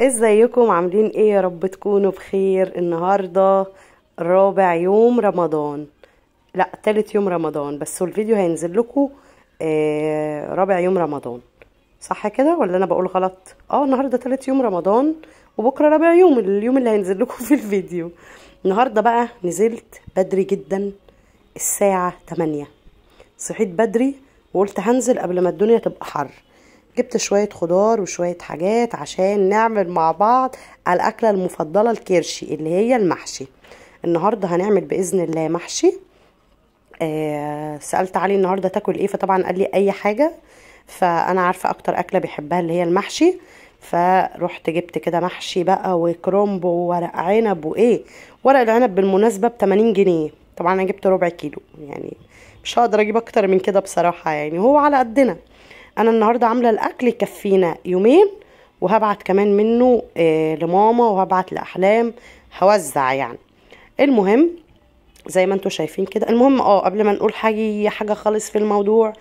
ازيكم عاملين ايه يا رب تكونوا بخير النهارده رابع يوم رمضان لا تالت يوم رمضان بس الفيديو هينزل لكم آه رابع يوم رمضان صح كده ولا انا بقول غلط اه النهارده تالت يوم رمضان وبكره رابع يوم اليوم اللي هينزل لكم في الفيديو النهارده بقى نزلت بدري جدا الساعه 8 صحيت بدري وقلت هنزل قبل ما الدنيا تبقى حر جبت شوية خضار وشوية حاجات عشان نعمل مع بعض الأكلة المفضلة الكرشي اللي هي المحشي النهاردة هنعمل بإذن الله محشي آه سألت علي النهاردة تاكل إيه فطبعا قال لي أي حاجة فأنا عارفة أكتر أكلة بيحبها اللي هي المحشي فروحت جبت كده محشي بقى وكرومب وورق عنب وايه ورق العنب بالمناسبه ب 80 جنيه طبعا انا جبت ربع كيلو يعني مش هقدر اجيب اكتر من كده بصراحه يعني هو على قدنا انا النهارده عامله الاكل يكفينا يومين وهبعت كمان منه آه، لماما وهبعت لاحلام هوزع يعني المهم زي ما انتم شايفين كده المهم اه قبل ما نقول حاجه حاجه خالص في الموضوع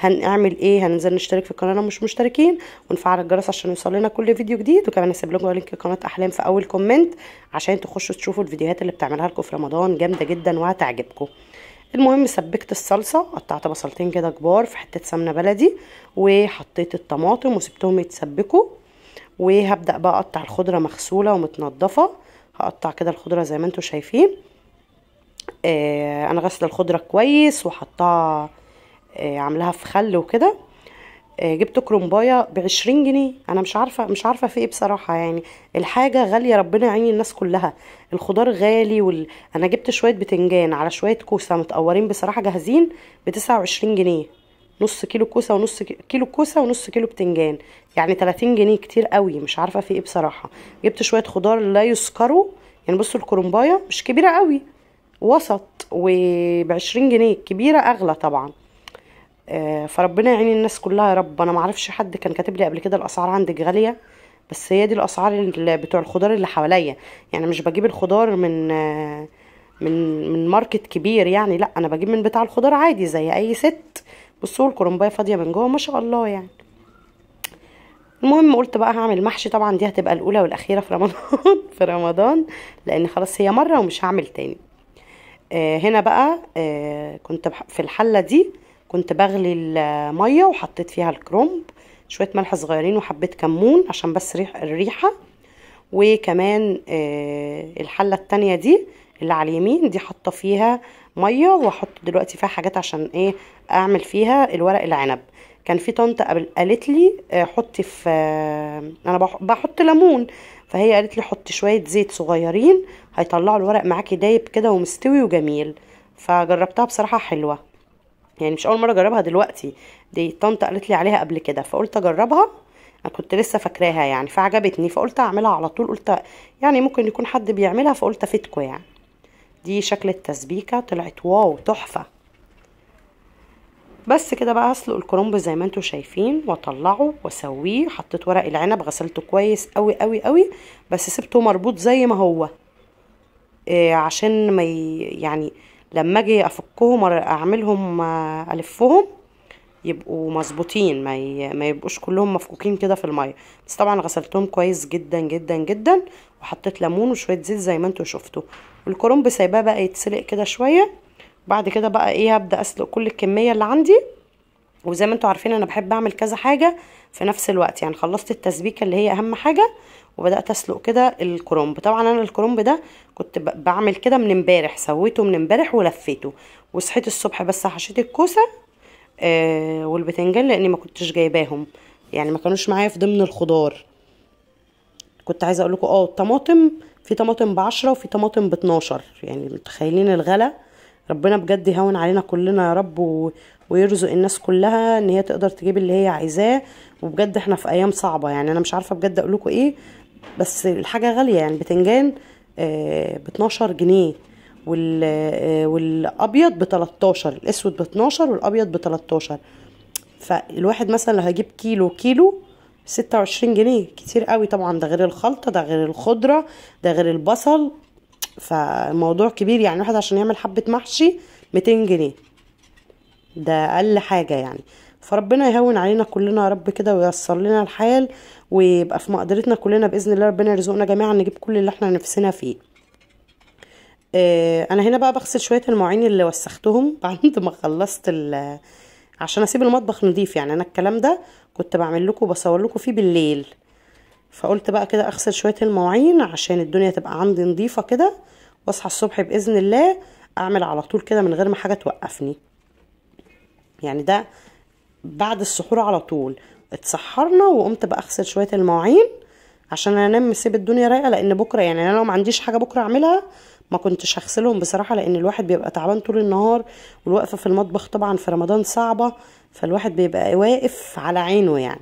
هنعمل ايه هننزل نشترك في القناه لو مش مشتركين ونفعل الجرس عشان يوصل لنا كل فيديو جديد وكمان هسيب لكم لينك قناه احلام في اول كومنت عشان تخشوا تشوفوا الفيديوهات اللي بتعملها لكم في رمضان جامده جدا وهتعجبكم المهم سبكت الصلصه قطعت بصلتين كده كبار في حته سمنه بلدي وحطيت الطماطم وسبتهم يتسبكوا وهبدا بقى اقطع الخضره مغسوله ومتنظفه هقطع كده الخضره زي ما انتم شايفين آه انا غسله الخضره كويس وحطها آه عاملاها في خل وكده آه، جبت كرومبايه ب 20 جنيه انا مش عارفه مش عارفه في ايه بصراحه يعني الحاجه غاليه ربنا يعين الناس كلها الخضار غالي وال... انا جبت شويه بتنجان على شويه كوسه متقورين بصراحه جاهزين ب 29 جنيه نص كيلو كوسه ونص كيلو كوسه ونص كيلو بتنجان يعني 30 جنيه كتير قوي مش عارفه في ايه بصراحه جبت شويه خضار لا يذكروا يعني بصوا الكرومبايه مش كبيره قوي وسط وب 20 جنيه كبيره اغلى طبعا آه، فربنا يعين الناس كلها يا رب انا معرفش حد كان كاتب لي قبل كده الاسعار عندك غاليه بس هي دي الاسعار اللي بتوع الخضار اللي حواليا يعني مش بجيب الخضار من آه، من من ماركت كبير يعني لا انا بجيب من بتاع الخضار عادي زي اي ست بصوا الكرنبايه فاضيه من جوه ما شاء الله يعني المهم قلت بقى هعمل محشي طبعا دي هتبقى الاولى والاخيره في رمضان في رمضان لان خلاص هي مره ومش هعمل تاني آه، هنا بقى كنت في الحله دي كنت بغلي الميه وحطيت فيها الكرنب شويه ملح صغيرين وحبيت كمون عشان بس ريح الريحه وكمان آه، الحله التانية دي اللي على اليمين دي حاطه فيها ميه وحط دلوقتي فيها حاجات عشان ايه اعمل فيها الورق العنب كان في طنط قالت لي آه، حطي في آه، انا بحط ليمون فهي قالت لي حطي شويه زيت صغيرين هيطلعوا الورق معاكي دايب كده ومستوي وجميل فجربتها بصراحه حلوه يعني مش اول مره اجربها دلوقتي دي طنط قالت لي عليها قبل كده فقلت اجربها انا كنت لسه فاكراها يعني فعجبتني فقلت اعملها على طول قلت يعني ممكن يكون حد بيعملها فقلت افيدكم يعني دي شكل التسبيكه طلعت واو تحفه بس كده بقى هسلق الكرنب زي ما انتم شايفين واطلعه واسويه حطيت ورق العنب غسلته كويس قوي قوي قوي بس سبته مربوط زي ما هو إيه عشان ما يعني لما اجي افكهم اعملهم آه، الفهم يبقوا مظبوطين ما, ما يبقوش كلهم مفكوكين كده في الميه بس طبعا غسلتهم كويس جدا جدا جدا وحطيت ليمون وشويه زيت زي ما انتوا شفتوا والكرنب سايباه بقى يتسلق كده شويه بعد كده بقى ايه هبدا اسلق كل الكميه اللي عندي وزي ما انتوا عارفين انا بحب اعمل كذا حاجه في نفس الوقت يعني خلصت التسبيكه اللي هي اهم حاجه وبدات اسلق كده الكرنب طبعا انا الكرنب ده كنت بعمل كده من امبارح سويته من امبارح ولفيته وصحيت الصبح بس حشيت الكوسه آه والبتنجان لاني ما كنتش جايباهم يعني ما كانوش معايا في ضمن الخضار كنت عايزه اقول لكم اه الطماطم في طماطم بعشرة وفي طماطم ب12 يعني متخيلين الغلا ربنا بجد يهون علينا كلنا يا رب و... ويرزق الناس كلها ان هي تقدر تجيب اللي هي عايزاه وبجد احنا في ايام صعبه يعني انا مش عارفه بجد اقول لكم ايه بس الحاجه غاليه يعني بتنجان آه، ب 12 جنيه آه، والابيض ب 13 الاسود ب 12 والابيض ب 13 فالواحد مثلا لو هجيب كيلو كيلو 26 جنيه كتير قوي طبعا ده غير الخلطه ده غير الخضره ده غير البصل فالموضوع كبير يعني واحد عشان يعمل حبه محشي 200 جنيه ده اقل حاجه يعني فربنا يهون علينا كلنا يا رب كده وييسر لنا الحال ويبقى في مقدرتنا كلنا باذن الله ربنا يرزقنا جميعا نجيب كل اللي احنا نفسنا فيه آه، انا هنا بقى بغسل شويه المواعين اللي وسختهم بعد ما خلصت عشان اسيب المطبخ نضيف يعني انا الكلام ده كنت بعمل لكم وبصور لكم فيه بالليل فقلت بقى كده اغسل شويه المواعين عشان الدنيا تبقى عندي نظيفه كده واصحى الصبح باذن الله اعمل على طول كده من غير ما حاجه توقفني يعني ده بعد السحور على طول اتسحرنا وقمت بقى اغسل شويه المواعين عشان انام سيب الدنيا رايقه لان بكره يعني انا لو ما عنديش حاجه بكره اعملها ما كنتش هغسلهم بصراحه لان الواحد بيبقى تعبان طول النهار والوقفه في المطبخ طبعا في رمضان صعبه فالواحد بيبقى واقف على عينه يعني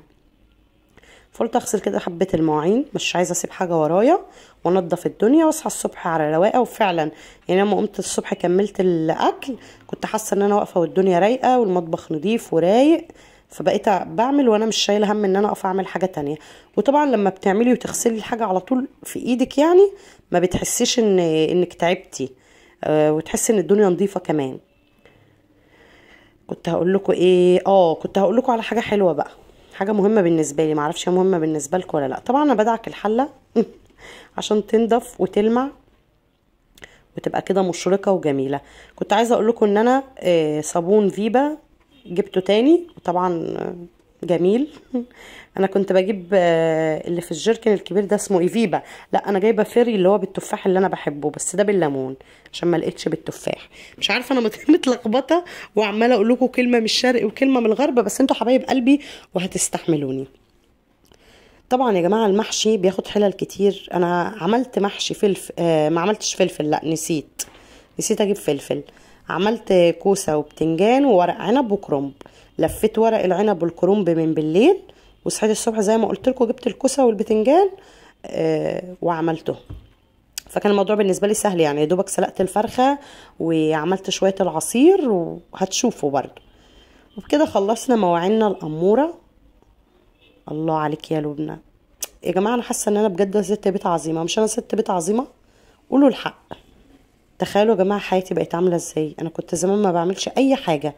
فقلت اغسل كده حبه المواعين مش عايزه اسيب حاجه ورايا وانضف الدنيا واصحى الصبح على رواقه وفعلا يعني لما قمت الصبح كملت الاكل كنت حاسه ان انا واقفه والدنيا رايقه والمطبخ نضيف ورايق فبقيت بعمل وانا مش شايله هم ان انا اقف اعمل حاجه تانية وطبعا لما بتعملي وتغسلي الحاجه على طول في ايدك يعني ما بتحسيش ان انك تعبتي آه وتحسي ان الدنيا نظيفه كمان كنت هقول لكم ايه اه كنت هقول لكم على حاجه حلوه بقى حاجه مهمه بالنسبه لي معرفش مهمه بالنسبه لكم ولا لا طبعا انا بدعك الحله عشان تنضف وتلمع وتبقى كده مشرقه وجميله كنت عايزه اقول لكم ان انا آه، صابون فيبا جبته تاني وطبعا جميل انا كنت بجيب آه، اللي في الجيركن الكبير ده اسمه ايفيبا لا انا جايبه فيري اللي هو بالتفاح اللي انا بحبه بس ده بالليمون عشان ما لقيتش بالتفاح مش عارفه انا متلخبطه وعماله اقول لكم كلمه من الشرق وكلمه من الغرب بس انتوا حبايب قلبي وهتستحملوني طبعا يا جماعه المحشي بياخد حلل كتير انا عملت محشي فلفل آه ما عملتش فلفل لا نسيت نسيت اجيب فلفل عملت كوسة وبتنجان وورق عنب وكرنب لفيت ورق العنب والكرنب من بالليل وصحيت الصبح زي ما قلت لكم جبت الكوسة والبتنجان آه وعملته فكان الموضوع بالنسبه لي سهل يعني دوبك سلقت الفرخه وعملت شويه العصير وهتشوفوا برضه وبكده خلصنا مواعيننا الاموره الله عليك يا لبنى يا جماعه انا حاسه ان انا بجد ست بيت عظيمه مش انا ست بيت عظيمه قولوا الحق تخيلوا يا جماعه حياتي بقت عامله ازاي انا كنت زمان ما بعملش اي حاجه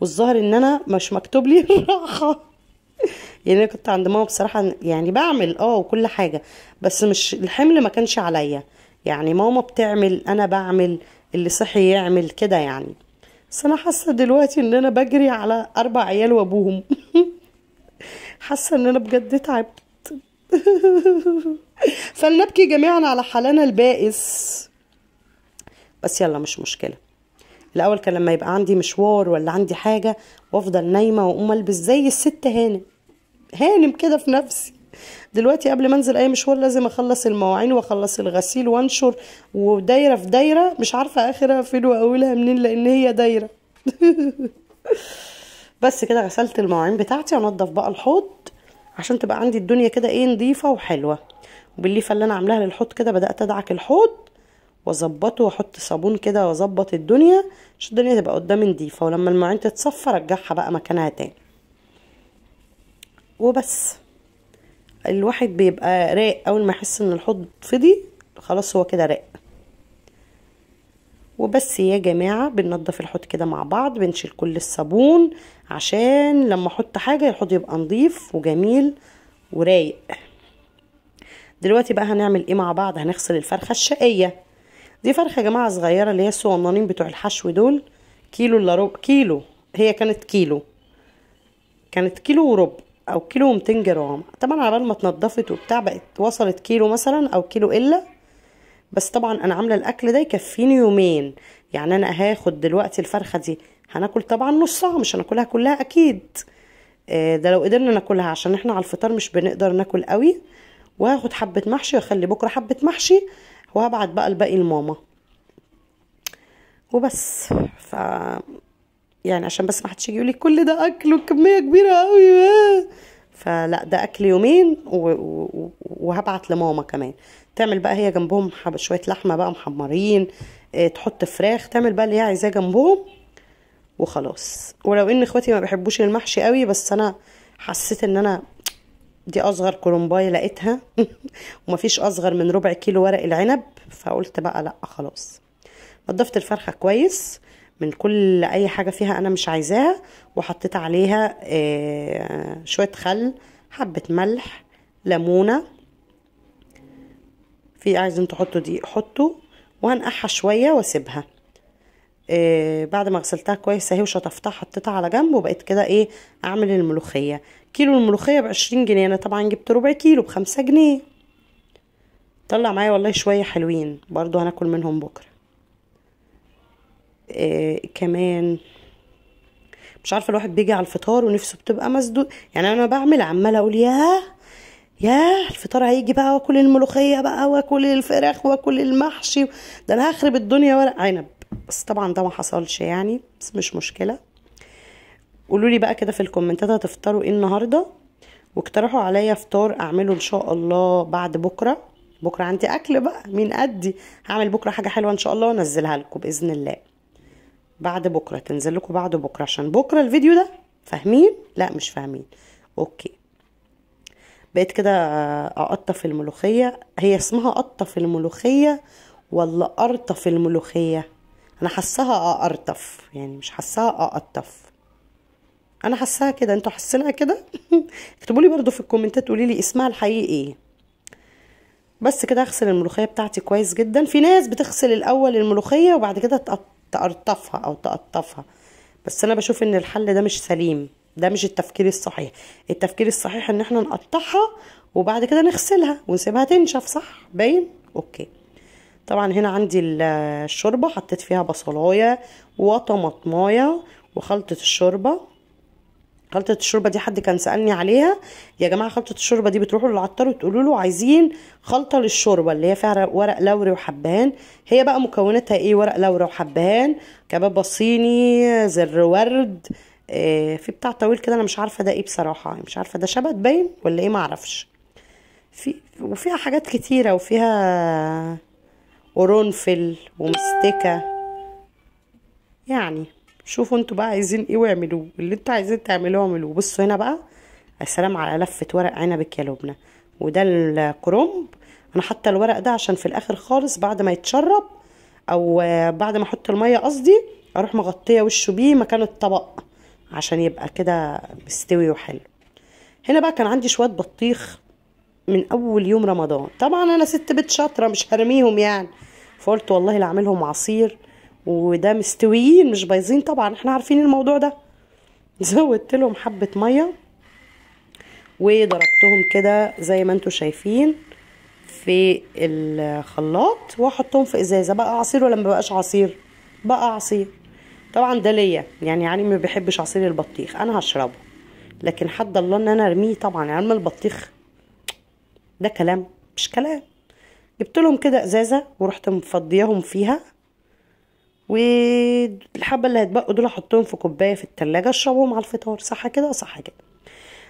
والظاهر ان انا مش مكتوب لي الراحه يعني انا كنت عند ماما بصراحه يعني بعمل اه وكل حاجه بس مش الحمل ما كانش عليا يعني ماما بتعمل انا بعمل اللي صحي يعمل كده يعني بس انا حاسه دلوقتي ان انا بجري على اربع عيال وابوهم حاسه ان انا بجد تعبت فلنبكي جميعا على حالنا البائس بس يلا مش مشكله الاول كان لما يبقى عندي مشوار ولا عندي حاجه وافضل نايمه واقوم البس زي الست هانم هانم كده في نفسي دلوقتي قبل ما انزل اي مشوار لازم اخلص المواعين واخلص الغسيل وانشر ودايره في دايره مش عارفه اخرها فين واولها منين لان هي دايره بس كده غسلت المواعين بتاعتي انضف بقى الحوض عشان تبقى عندي الدنيا كده ايه نظيفه وحلوه وبالليفه اللي انا عاملاها للحوض كده بدات ادعك الحوض واظبطه واحط صابون كده واظبط الدنيا عشان الدنيا تبقى قدامي نضيفه ولما المواعين تتصفى ارجعها بقى مكانها تاني وبس الواحد بيبقى راق اول ما يحس ان الحوض فضي خلاص هو كده راق وبس يا جماعه بننضف الحوض كده مع بعض بنشيل كل الصابون عشان لما احط حاجه الحوض يبقى نضيف وجميل ورايق دلوقتي بقى هنعمل ايه مع بعض هنغسل الفرخه الشقيه دي فرخه يا جماعه صغيره اللي هي الصغننين بتوع الحشو دول كيلو الا ربع كيلو هي كانت كيلو كانت كيلو وربع او كيلو و200 جرام طبعا على بال ما اتنضفت وبتاع بقت وصلت كيلو مثلا او كيلو الا بس طبعا انا عامله الاكل ده يكفيني يومين يعني انا هاخد دلوقتي الفرخه دي هناكل طبعا نصها مش هناكلها كلها اكيد آه، ده لو قدرنا ناكلها عشان احنا على الفطار مش بنقدر ناكل قوي وهاخد حبه محشي واخلي بكره حبه محشي وهبعت بقى الباقي لماما وبس ف يعني عشان بس ما حدش يجي يقول لي كل ده اكل وكميه كبيره قوي فلا ده اكل يومين و... و... وهبعت لماما كمان تعمل بقى هي جنبهم حب... شويه لحمه بقى محمرين اه تحط فراخ تعمل بقى اللي هي عايزاه جنبهم وخلاص ولو ان اخواتي ما بيحبوش المحشي قوي بس انا حسيت ان انا دي اصغر كرومبايه لقيتها ومفيش اصغر من ربع كيلو ورق العنب فقلت بقى لا خلاص نضفت الفرخه كويس من كل اي حاجه فيها انا مش عايزاها وحطيت عليها آه، شويه خل حبه ملح ليمونه في عايزين تحطوا دي حطوا وهنقعها شويه واسيبها إيه بعد ما غسلتها كويس اهي وشطفتها حطيتها على جنب وبقيت كده ايه اعمل الملوخيه كيلو الملوخيه ب 20 جنيه انا طبعا جبت ربع كيلو ب 5 جنيه طلع معايا والله شويه حلوين برضو هناكل منهم بكره آه كمان مش عارفه الواحد بيجي على الفطار ونفسه بتبقى مسدود يعني انا بعمل عماله اقول ياه ياه الفطار هيجي بقى واكل الملوخيه بقى واكل الفراخ واكل المحشي ده انا هخرب الدنيا ورق عنب بس طبعا ده ما حصلش يعني بس مش مشكله قولوا لي بقى كده في الكومنتات هتفطروا ايه النهارده واقترحوا عليا فطار اعمله ان شاء الله بعد بكره بكره عندي اكل بقى مين قدي هعمل بكره حاجه حلوه ان شاء الله وانزلها لكم باذن الله بعد بكره تنزل لكم بعد بكره عشان بكره الفيديو ده فاهمين لا مش فاهمين اوكي بقيت كده اقطف الملوخيه هي اسمها قطف الملوخيه ولا ارطف الملوخيه انا حاساها اقرطف يعني مش حاساها اقطف انا حاساها كده انتوا حاسينها كده اكتبوا لي برده في الكومنتات تقولي لي اسمها الحقيقي ايه بس كده اغسل الملوخيه بتاعتي كويس جدا في ناس بتغسل الاول الملوخيه وبعد كده تقرطفها او تقطفها بس انا بشوف ان الحل ده مش سليم ده مش التفكير الصحيح التفكير الصحيح ان احنا نقطعها وبعد كده نغسلها ونسيبها تنشف صح باين اوكي طبعا هنا عندي الشوربه حطيت فيها بصلايه وطماطمايه وخلطه الشوربه خلطه الشوربه دي حد كان سالني عليها يا جماعه خلطه الشوربه دي بتروحوا للعطار وتقولوا له عايزين خلطه للشوربه اللي هي فيها ورق لوري وحبهان هي بقى مكوناتها ايه ورق لوري وحبهان كباب بصيني زر ورد آه في بتاع طويل كده انا مش عارفه ده ايه بصراحه مش عارفه ده شبت باين ولا ايه معرفش في وفيها حاجات كتيره وفيها قرنفل ومستكه يعني شوفوا انتوا بقى عايزين ايه واعملوه اللي انتوا عايزين تعملوه اعملوه بصوا هنا بقى السلام على لفه ورق عنبك يا لبنى وده الكرنب انا حاطه الورق ده عشان في الاخر خالص بعد ما يتشرب او بعد ما احط الميه قصدي اروح مغطيه وشه بيه مكان الطبق عشان يبقى كده مستوي وحلو هنا بقى كان عندي شويه بطيخ من اول يوم رمضان طبعا انا ست بيت شاطره مش هرميهم يعني فقلت والله لا اعملهم عصير وده مستويين مش بايظين طبعا احنا عارفين الموضوع ده زودت لهم حبه ميه وضربتهم كده زي ما انتم شايفين في الخلاط واحطهم في ازازه بقى عصير ولا ما بقاش عصير بقى عصير طبعا ده ليا يعني علي ما بيحبش عصير البطيخ انا هشربه لكن حد الله ان انا ارميه طبعا عم يعني البطيخ ده كلام مش كلام جبت لهم كده ازازه ورحت مفضياهم فيها والحبه اللي هيتبقوا دول احطهم في كوبايه في التلاجة اشربهم على الفطار صح كده صح كده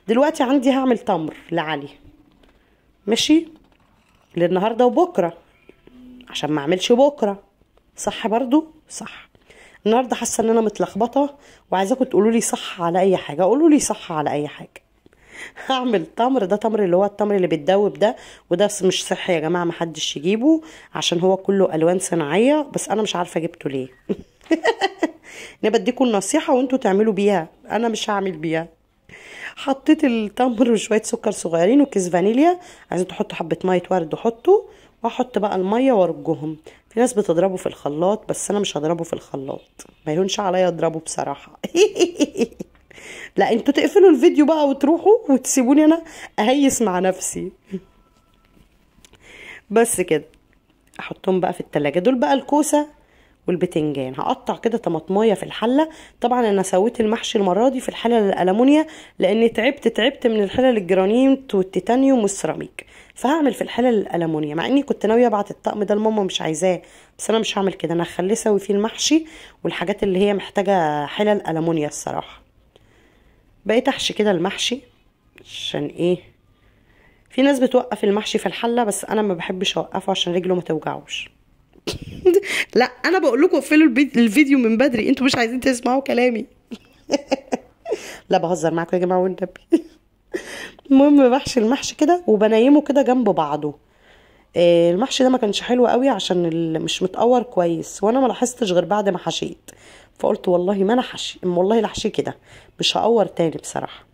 دلوقتي عندي هعمل تمر لعلي ماشي للنهارده وبكره عشان ما اعملش بكره صح برضو صح النهارده حاسه ان انا متلخبطه وعايزاكم تقولوا لي صح على اي حاجه قولوا لي صح على اي حاجه هعمل تمر ده تمر اللي هو التمر اللي بتدوب ده وده مش صحي يا جماعه محدش يجيبه عشان هو كله الوان صناعيه بس انا مش عارفه جبته ليه انا بديكم النصيحه وانتوا تعملوا بيها انا مش هعمل بيها حطيت التمر وشويه سكر صغيرين وكيس فانيليا عايزين تحطوا حبه ميه ورد وحطوا واحط بقى الميه وارجهم في ناس بتضربه في الخلاط بس انا مش هضربه في الخلاط ما يهونش عليا اضربه بصراحه لا انتوا تقفلوا الفيديو بقى وتروحوا وتسيبوني انا اهيس مع نفسي بس كده احطهم بقى في التلاجة دول بقى الكوسة والبتنجان هقطع كده طماطمايه في الحله طبعا انا سويت المحشي المره دي في الحله الالمونيا لان تعبت تعبت من الحلل الجرانيت والتيتانيوم والسيراميك فهعمل في الحله الالمونيا مع اني كنت ناويه ابعت الطقم ده لماما مش عايزاه بس انا مش هعمل كده انا هخليه سوي فيه المحشي والحاجات اللي هي محتاجه حلل الالمونيا الصراحه بقيت احشي كده المحشي عشان ايه في ناس بتوقف المحشي في الحله بس انا ما بحبش اوقفه عشان رجله ما توجعوش لا انا بقول لكم اقفلوا الفيديو من بدري انتوا مش عايزين تسمعوا كلامي لا بهزر معاكم يا جماعه والنبي المهم بحشي المحشي كده وبنيمه كده جنب بعضه آه، المحشي ده ما كانش حلو قوي عشان مش متقور كويس وانا ما لاحظتش غير بعد ما حشيت فقلت والله ما انا حشي والله لا حشي كده مش هقور تاني بصراحه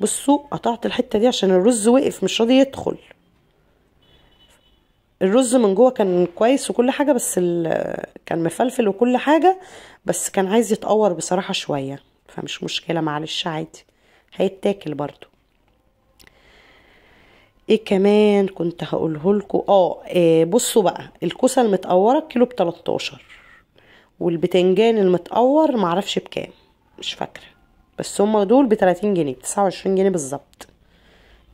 بصوا قطعت الحته دي عشان الرز وقف مش راضي يدخل الرز من جوه كان كويس وكل حاجه بس كان مفلفل وكل حاجه بس كان عايز يتقور بصراحه شويه فمش مشكله معلش عادي هيتاكل برضو ايه كمان كنت هقوله لكم اه, آه، بصوا بقى الكوسه المتقوره كيلو ب 13 والبتنجان المتقور معرفش بكام مش فاكره بس هما دول بتلاتين جنيه بتسعة وعشرين جنيه بالظبط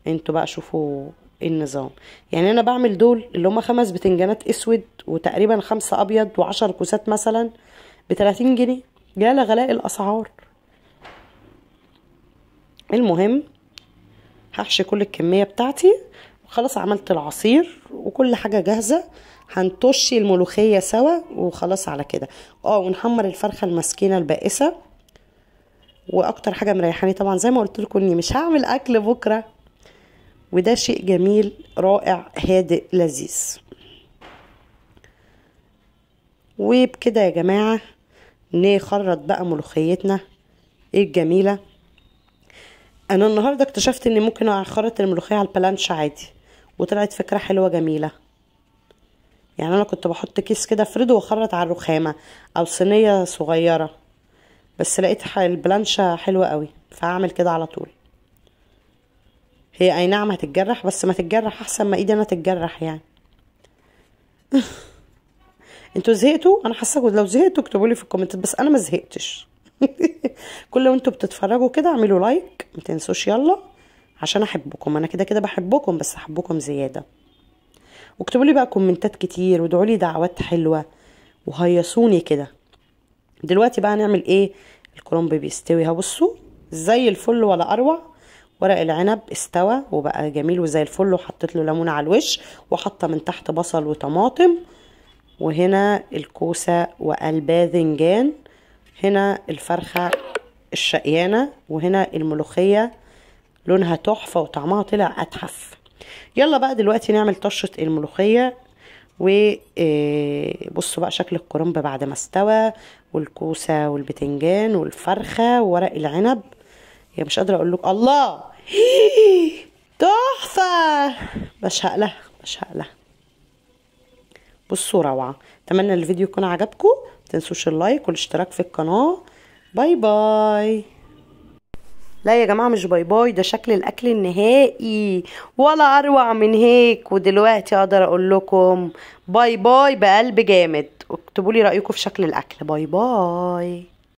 انتوا بقى شوفوا ايه النظام يعني انا بعمل دول اللي هما خمس بتنجانات اسود وتقريبا خمسة ابيض وعشر كوسات مثلا بتلاتين جنيه يا غلاء الاسعار المهم هحشي كل الكمية بتاعتي وخلاص عملت العصير وكل حاجة جاهزة هنطشي الملوخية سوا وخلاص على كده اه ونحمر الفرخة المسكينة البائسة واكتر حاجة مريحاني طبعا زي ما قلت لكم اني مش هعمل اكل بكرة وده شيء جميل رائع هادئ لذيذ وبكده يا جماعة نخرط بقى ملوخيتنا ايه الجميلة انا النهاردة اكتشفت اني ممكن اخرط الملوخية على البلانش عادي وطلعت فكرة حلوة جميلة يعني انا كنت بحط كيس كده افرده واخرط على الرخامه او صينيه صغيره بس لقيت البلانشه حلوه قوي فاعمل كده على طول هي اي نعم هتتجرح بس ما تتجرح احسن ما ايدي انا تتجرح يعني انتوا زهقتوا انا حاسه لو زهقتوا اكتبوا لي في الكومنتات بس انا ما زهقتش كل وانتوا بتتفرجوا كده اعملوا لايك ما تنسوش يلا عشان احبكم انا كده كده بحبكم بس احبكم زياده واكتبوا لي بقى كومنتات كتير وادعوا لي دعوات حلوه وهيصوني كده دلوقتي بقى هنعمل ايه الكرنب بيستوي هبصوا زي الفل ولا اروع ورق العنب استوى وبقى جميل وزي الفل وحطيت له ليمون على الوش وحاطه من تحت بصل وطماطم وهنا الكوسه والباذنجان هنا الفرخه الشقيانه وهنا الملوخيه لونها تحفه وطعمها طلع اتحف يلا بقى دلوقتي نعمل طشة الملوخية وبصوا آه، بقى شكل الكرنب بعد ما استوى والكوسة والبتنجان والفرخة وورق العنب يا مش قادرة اقول لكم الله تحفة مش هقلها مش هقلها بصوا روعة اتمنى الفيديو يكون عجبكم متنسوش اللايك والاشتراك في القناة باي باي لا يا جماعه مش باي باي ده شكل الاكل النهائي ولا اروع من هيك ودلوقتي اقدر اقول لكم باي باي بقلب جامد اكتبوا لي رايكم في شكل الاكل باي باي